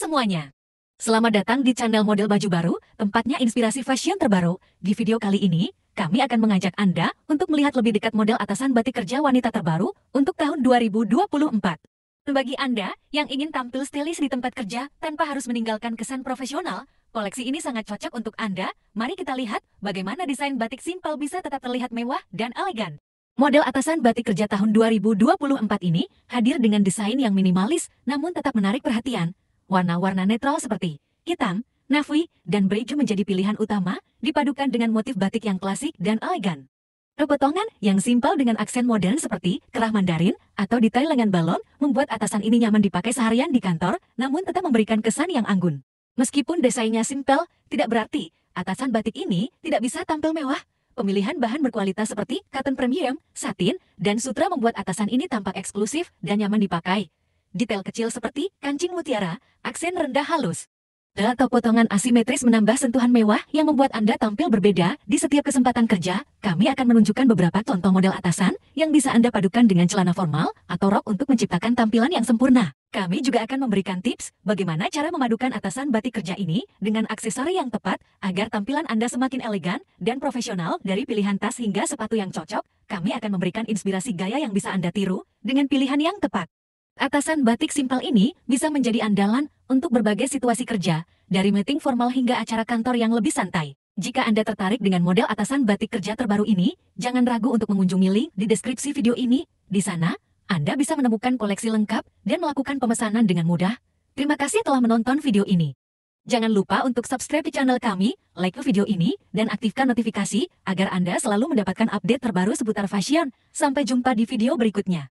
semuanya. Selamat datang di channel Model Baju Baru, tempatnya inspirasi fashion terbaru. Di video kali ini, kami akan mengajak Anda untuk melihat lebih dekat model atasan batik kerja wanita terbaru untuk tahun 2024. Bagi Anda yang ingin tampil stylish di tempat kerja tanpa harus meninggalkan kesan profesional, koleksi ini sangat cocok untuk Anda. Mari kita lihat bagaimana desain batik simpel bisa tetap terlihat mewah dan elegan. Model atasan batik kerja tahun 2024 ini hadir dengan desain yang minimalis namun tetap menarik perhatian warna-warna netral seperti hitam, navy, dan beige menjadi pilihan utama, dipadukan dengan motif batik yang klasik dan elegan. Pepotongan yang simpel dengan aksen modern seperti kerah mandarin atau detail lengan balon membuat atasan ini nyaman dipakai seharian di kantor, namun tetap memberikan kesan yang anggun. Meskipun desainnya simpel, tidak berarti atasan batik ini tidak bisa tampil mewah. Pemilihan bahan berkualitas seperti cotton premium, satin, dan sutra membuat atasan ini tampak eksklusif dan nyaman dipakai detail kecil seperti kancing mutiara, aksen rendah halus, atau potongan asimetris menambah sentuhan mewah yang membuat Anda tampil berbeda di setiap kesempatan kerja, kami akan menunjukkan beberapa contoh model atasan yang bisa Anda padukan dengan celana formal atau rok untuk menciptakan tampilan yang sempurna. Kami juga akan memberikan tips bagaimana cara memadukan atasan batik kerja ini dengan aksesori yang tepat agar tampilan Anda semakin elegan dan profesional dari pilihan tas hingga sepatu yang cocok. Kami akan memberikan inspirasi gaya yang bisa Anda tiru dengan pilihan yang tepat. Atasan batik simpel ini bisa menjadi andalan untuk berbagai situasi kerja, dari meeting formal hingga acara kantor yang lebih santai. Jika Anda tertarik dengan model atasan batik kerja terbaru ini, jangan ragu untuk mengunjungi link di deskripsi video ini. Di sana, Anda bisa menemukan koleksi lengkap dan melakukan pemesanan dengan mudah. Terima kasih telah menonton video ini. Jangan lupa untuk subscribe di channel kami, like video ini, dan aktifkan notifikasi agar Anda selalu mendapatkan update terbaru seputar fashion. Sampai jumpa di video berikutnya.